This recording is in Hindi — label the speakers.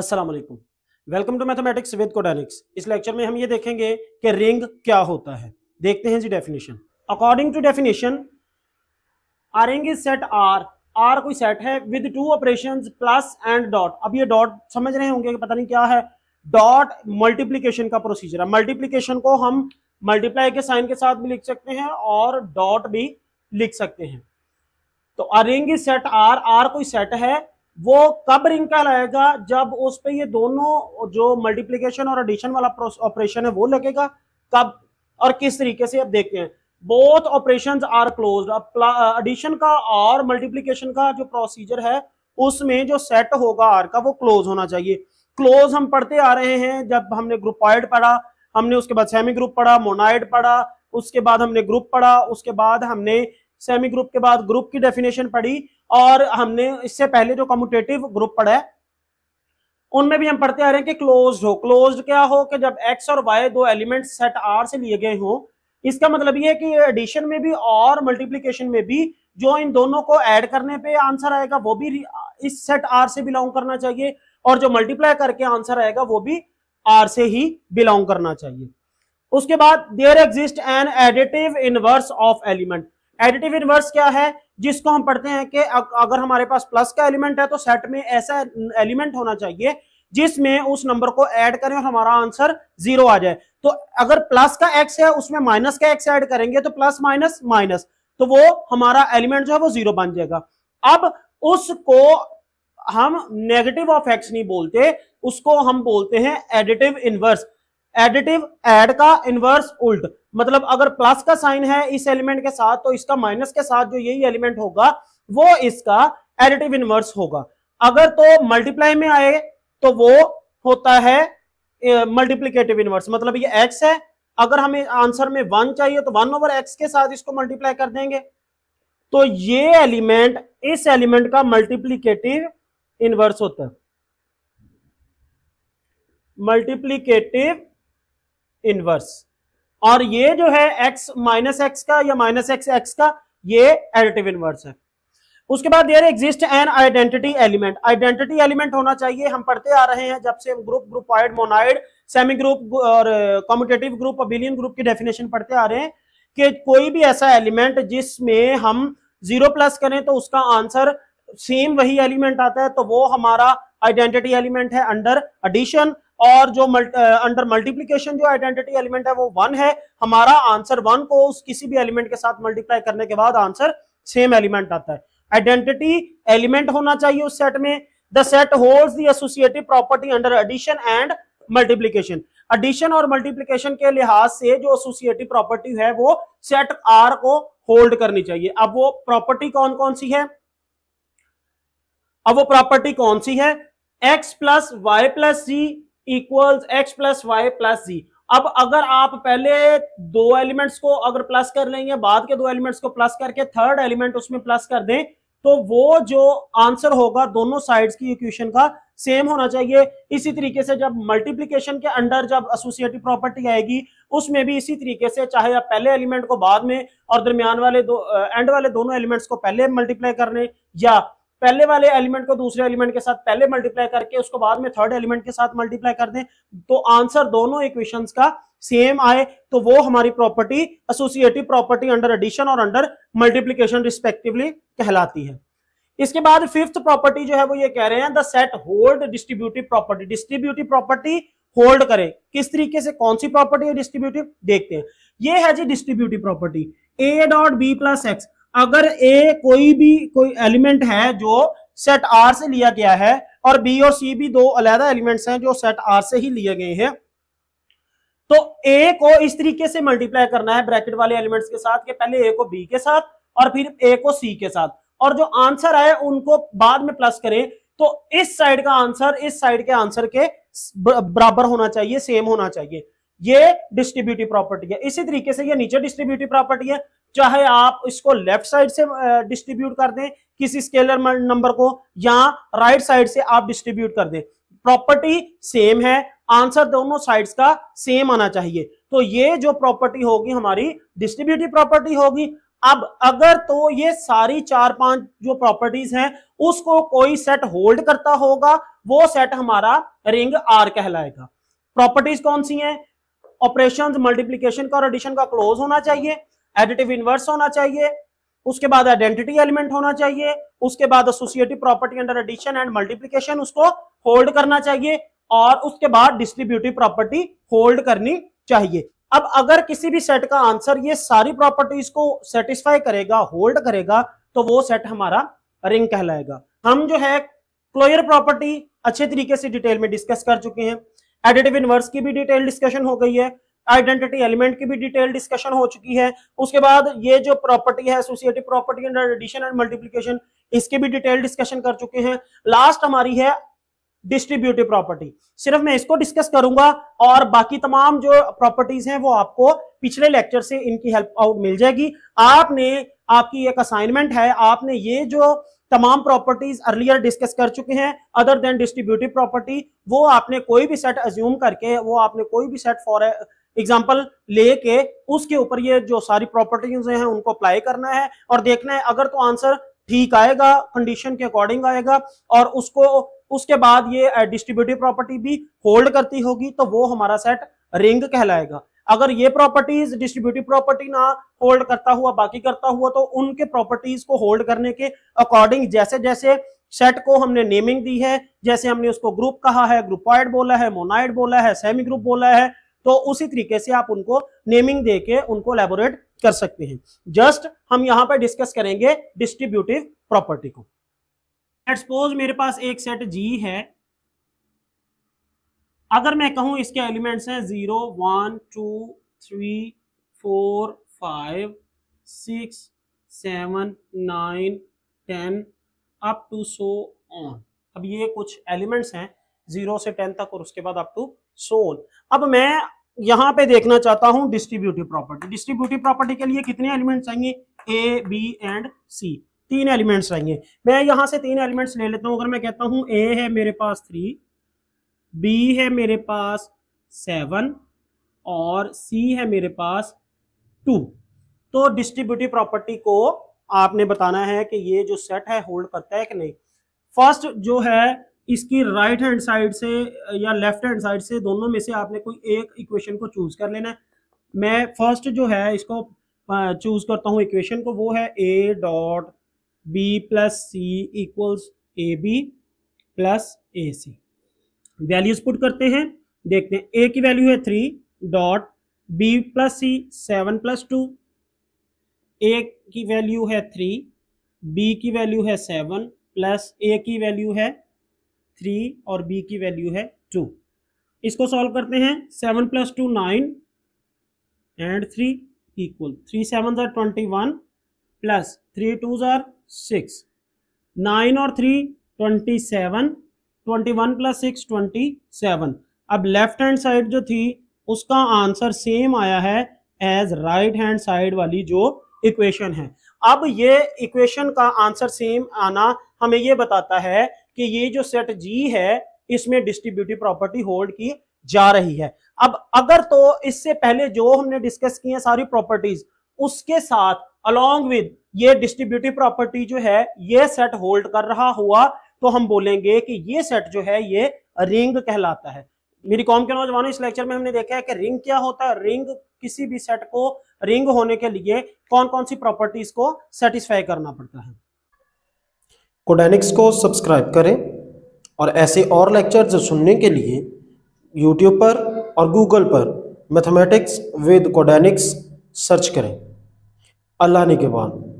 Speaker 1: अस्सलाम वालेकुम welcome to mathematics with Codenix इस लेक्चर में हम ये देखेंगे कि रिंग क्या होता है देखते हैं जी definition according to definition R ring is set R R कोई सेट है with two operation plus and dot अब ये डॉट समझ रहे होंगे कि पता नहीं क्या है डॉट मल्टीप्लीकेशन का प्रोसीजर है मल्टीप्लीकेशन को हम मल्टीप्लाई के साइन के साथ भी लिख सकते हैं और डॉट भी लिख सकते हैं तो a ring is set R R कोई सेट है वो कब रिंकल आएगा जब उस पर ये दोनों जो मल्टीप्लीकेशन और एडिशन वाला ऑपरेशन है वो लगेगा कब और किस तरीके से आप देखते हैं both operation are close addition का और मल्टीप्लीकेशन का जो प्रोसीजर है उसमें जो सेट होगा आर का वो क्लोज होना चाहिए क्लोज हम पढ़ते आ रहे हैं जब हमने ग्रुपॉइड पढ़ा हमने उसके बाद सेमी ग्रुप पढ़ा मोनाइड पढ़ा उसके बाद हमने ग्रुप पढ़ा उसके बाद हमने सेमी ग्रुप के बाद ग्रुप की डेफिनेशन पढ़ी और हमने इससे पहले जो कम्यूटेटिव ग्रुप पढ़ा है उनमें भी हम पढ़ते आ रहे हैं कि क्लोज हो क्लोज क्या हो कि जब एक्स और वाई दो एलिमेंट सेट आर से लिए गए हों इसका मतलब ये है कि एडिशन में भी और मल्टीप्लीकेशन में भी जो इन दोनों को ऐड करने पे आंसर आएगा वो भी इस सेट आर से बिलोंग करना चाहिए और जो मल्टीप्लाई करके आंसर आएगा वो भी आर से ही बिलोंग करना चाहिए उसके बाद there exist an additive inverse of element additive inverse क्या है जिसको हम पढ़ते हैं कि अगर हमारे पास प्लस का एलिमेंट है तो सेट में ऐसा एलिमेंट होना चाहिए जिसमें उस नंबर को ऐड करें और हमारा आंसर जीरो आ जाए तो अगर प्लस का एक्स है उसमें माइनस का एक्स ऐड करेंगे तो प्लस माइनस माइनस तो वो हमारा एलिमेंट जो है वो जीरो बन जाएगा अब उसको हम नेगेटिव ऑफ एक्स नहीं बोलते उसको हम बोलते हैं एडिटिव इनवर्स एडिटिव एड का इनवर्स उल्ट मतलब अगर प्लस का साइन है इस एलिमेंट के साथ तो इसका माइनस के साथ जो यही एलिमेंट होगा वो इसका एडिटिव इनवर्स होगा अगर तो मल्टीप्लाई में आए तो वो होता है मल्टीप्लीकेटिव इनवर्स मतलब ये एक्स है अगर हमें आंसर में वन चाहिए तो वन ओवर एक्स के साथ इसको मल्टीप्लाई कर देंगे तो ये एलिमेंट इस एलिमेंट का मल्टीप्लीकेटिव इनवर्स होता है मल्टीप्लीकेटिव इनवर्स और ये जो है एक्स माइनस एक्स का या माइनस एक्स एक्स का ये एडिटिव इनवर्स है उसके बाद there exist an identity element identity element होना चाहिए हम पढ़ते आ रहे हैं जब से group groupoid monoid semi group और कॉम्पिटेटिव ग्रुप अबिलियन ग्रुप की डेफिनेशन पढ़ते आ रहे हैं कि कोई भी ऐसा एलिमेंट जिसमें हम जीरो प्लस करें तो उसका आंसर सेम वही एलिमेंट आता है तो वो हमारा आइडेंटिटी एलिमेंट है अंडर एडिशन और जो अंडर मल्टीप्लीकेशन जो आइडेंटिटी एलिमेंट है वो वन है हमारा आंसर वन को उस किसी भी एलिमेंट के साथ मल्टीप्लाई करने के बाद आंसर सेम एलिमेंट आता है आइडेंटिटी एलिमेंट होना चाहिए उस सेट में the set hold the associative property under addition and multiplication addition और मल्टीप्लीकेशन के लिहाज से जो एसोसिएटिव प्रॉपर्टी है वो सेट आर को होल्ड करनी चाहिए अब वो प्रॉपर्टी कौन कौन सी है अब वो प्रॉपर्टी कौन सी है x plus y plus z equal x plus y plus z अब अगर आप पहले दो एलिमेंट्स को अगर प्लस कर लेंगे बाद के दो एलिमेंट्स को प्लस करके थर्ड एलिमेंट उसमें प्लस कर दें तो वो जो आंसर होगा दोनों साइड्स की इक्वेशन का सेम होना चाहिए इसी तरीके से जब मल्टीप्लीकेशन के अंडर जब एसोसिएटिव प्रॉपर्टी आएगी उसमें भी इसी तरीके से चाहे आप पहले एलिमेंट को बाद में और दरमियान वाले दो एंड वाले दोनों एलिमेंट्स को पहले मल्टीप्लाई कर लें या पहले वाले एलिमेंट को दूसरे एलिमेंट के साथ पहले मल्टीप्लाई करके उसको बाद में थर्ड एलिमेंट के साथ मल्टीप्लाई कर दें तो आंसर दोनों इक्वेशंस का सेम आए तो वो हमारी property associative property under addition और अंडर मल्टीप्लीकेशन रिस्पेक्टिवली कहलाती है इसके बाद फिफ्थ प्रॉपर्टी जो है वो ये कह रहे हैं the set hold distributive property distributive property hold करे किस तरीके से कौन सी प्रॉपर्टी है डिस्ट्रीब्यूटिव देखते हैं ये है जी distributive property a dot b plus x अगर ए कोई भी कोई एलिमेंट है जो सेट आर से लिया गया है और बी और सी भी दो अलहदा एलिमेंट्स हैं जो सेट आर से ही लिए गए हैं तो ए को इस तरीके से मल्टीप्लाई करना है ब्रैकेट वाले एलिमेंट्स के साथ कि पहले ए को बी के साथ और फिर ए को सी के साथ और जो आंसर आए उनको बाद में प्लस करें तो इस साइड का आंसर इस साइड के आंसर के बराबर होना चाहिए सेम होना चाहिए ये डिस्ट्रीब्यूटिव प्रॉपर्टी है इसी तरीके से ये नीचे डिस्ट्रीब्यूटिव प्रॉपर्टी है चाहे आप इसको लेफ्ट साइड से डिस्ट्रीब्यूट कर दें किसी स्केलर नंबर को या राइट साइड से आप डिस्ट्रीब्यूट कर दें प्रॉपर्टी सेम है आंसर दोनों साइड्स का सेम आना चाहिए तो ये जो प्रॉपर्टी होगी हमारी डिस्ट्रीब्यूटिव प्रॉपर्टी होगी अब अगर तो ये सारी चार पांच जो प्रॉपर्टीज हैं उसको कोई सेट होल्ड करता होगा वो सेट हमारा रिंग आर कहलाएगा प्रॉपर्टीज कौन सी हैं ऑपरेशन मल्टीप्लीकेशन का और एडिशन का क्लोज होना चाहिए एडिटिव इनवर्स होना चाहिए उसके बाद आइडेंटिटी एलिमेंट होना चाहिए उसके बाद associative property under addition and multiplication उसको होल्ड करना चाहिए और उसके बाद डिस्ट्रीब्यूटिव प्रॉपर्टी होल्ड करनी चाहिए अब अगर किसी भी सेट का आंसर ये सारी प्रॉपर्टीज को सेटिस्फाई करेगा होल्ड करेगा तो वो सेट हमारा रिंग कहलाएगा हम जो है क्लोयर प्रॉपर्टी अच्छे तरीके से डिटेल में डिस्कस कर चुके हैं एडिटिव इनवर्स की भी डिटेल डिस्कशन हो गई है आइडेंटिटी एलिमेंट की भी डिटेल डिस्कशन हो चुकी है उसके बाद ये जो प्रॉपर्टी है associative property and addition and multiplication इसकी भी डिटेल डिस्कशन कर चुके हैं लास्ट हमारी है डिस्ट्रीब्यूटिव प्रॉपर्टी सिर्फ मैं इसको डिस्कस करूंगा और बाकी तमाम जो प्रॉपर्टीज हैं वो आपको पिछले लेक्चर से इनकी हेल्प आउट मिल जाएगी आपने आपकी एक असाइनमेंट है आपने ये जो तमाम प्रॉपर्टीज अर्लियर डिस्कस कर चुके हैं अदर देन डिस्ट्रीब्यूटिव प्रॉपर्टी वो आपने कोई भी सेट अज्यूम करके वो आपने कोई भी सेट फॉर एग्जाम्पल लेके उसके ऊपर ये जो सारी प्रॉपर्टीज हैं उनको अप्लाई करना है और देखना है अगर तो आंसर ठीक आएगा कंडीशन के अकॉर्डिंग आएगा और उसको उसके बाद ये डिस्ट्रीब्यूटिव uh, प्रॉपर्टी भी होल्ड करती होगी तो वो हमारा सेट रिंग कहलाएगा अगर ये प्रॉपर्टीज डिस्ट्रीब्यूटिव प्रॉपर्टी ना होल्ड करता हुआ बाकी करता हुआ तो उनके प्रॉपर्टीज को होल्ड करने के अकॉर्डिंग जैसे जैसे सेट को हमने नेमिंग दी है जैसे हमने उसको ग्रुप कहा है ग्रुपॉइड बोला है मोनाइड बोला है सेमी ग्रुप बोला है तो उसी तरीके से आप उनको नेमिंग दे के उनको एलेबोरेट कर सकते हैं जस्ट हम यहां पर डिस्कस करेंगे डिस्ट्रीब्यूटिव प्रॉपर्टी को सपोज मेरे पास एक सेट जी है अगर मैं कहूं इसके एलिमेंट्स हैं zero one two three four five six seven nine ten up to so on अब ये कुछ एलिमेंट्स हैं जीरो से टेन तक और उसके बाद अप टू सो ऑन अब मैं यहाँ पे देखना चाहता हूँ डिस्ट्रीब्यूटिव प्रॉपर्टी डिस्ट्रीब्यूटिव प्रॉपर्टी के लिए कितने एलिमेंट्स आएंगे ए बी एंड सी तीन एलिमेंट्स आएंगे मैं यहाँ से तीन एलिमेंट्स ले लेता हूँ अगर मैं कहता हूँ ए है मेरे पास थ्री बी है मेरे पास सेवन और सी है मेरे पास टू तो डिस्ट्रीब्यूटिव प्रॉपर्टी को आपने बताना है कि ये जो सेट है होल्ड करता है कि नहीं फर्स्ट जो है इसकी राइट हैंड साइड से या लेफ्ट हैंड साइड से दोनों में से आपने कोई एक इक्वेशन को चूज कर लेना है मैं फर्स्ट जो है इसको चूज करता हूँ इक्वेशन को वो है a dot b plus c equals a b plus a c values put करते हैं देखते हैं ए की वैल्यू है three dot b plus c seven plus two a की वैल्यू है थ्री बी की वैल्यू है सेवन प्लस ए की वैल्यू है थ्री और बी की वैल्यू है टू इसको सॉल्व करते हैं seven plus two nine and three equal three seven जर twenty one plus three two ज़ार सिक्स नाइन और three twenty seven twenty one plus six twenty seven अब लेफ्ट हैंड साइड जो थी उसका आंसर सेम आया है एज राइट हैंड साइड वाली जो इक्वेशन है अब ये इक्वेशन का आंसर सेम आना हमें ये बताता है कि ये जो सेट जी है इसमें डिस्ट्रीब्यूटिव प्रॉपर्टी होल्ड की जा रही है अब अगर तो इससे पहले जो हमने डिस्कस की है सारी प्रॉपर्टीज उसके साथ अलोंग विद ये डिस्ट्रीब्यूटिव प्रॉपर्टी जो है ये सेट होल्ड कर रहा हुआ तो हम बोलेंगे कि ये सेट जो है ये रिंग कहलाता है मेरी कॉम के नौजवानों इस लेक्चर में हमने देखा है कि रिंग क्या होता है रिंग किसी भी सेट को रिंग होने के लिए कौन कौन सी प्रॉपर्टीज को सेटिस्फाई करना पड़ता है कोडेनिक्स को सब्सक्राइब करें और ऐसे और लेक्चर सुनने के लिए यूट्यूब पर और गूगल पर मैथमेटिक्स विद कोडेनिक्स सर्च करें अल्लाह ने के बाद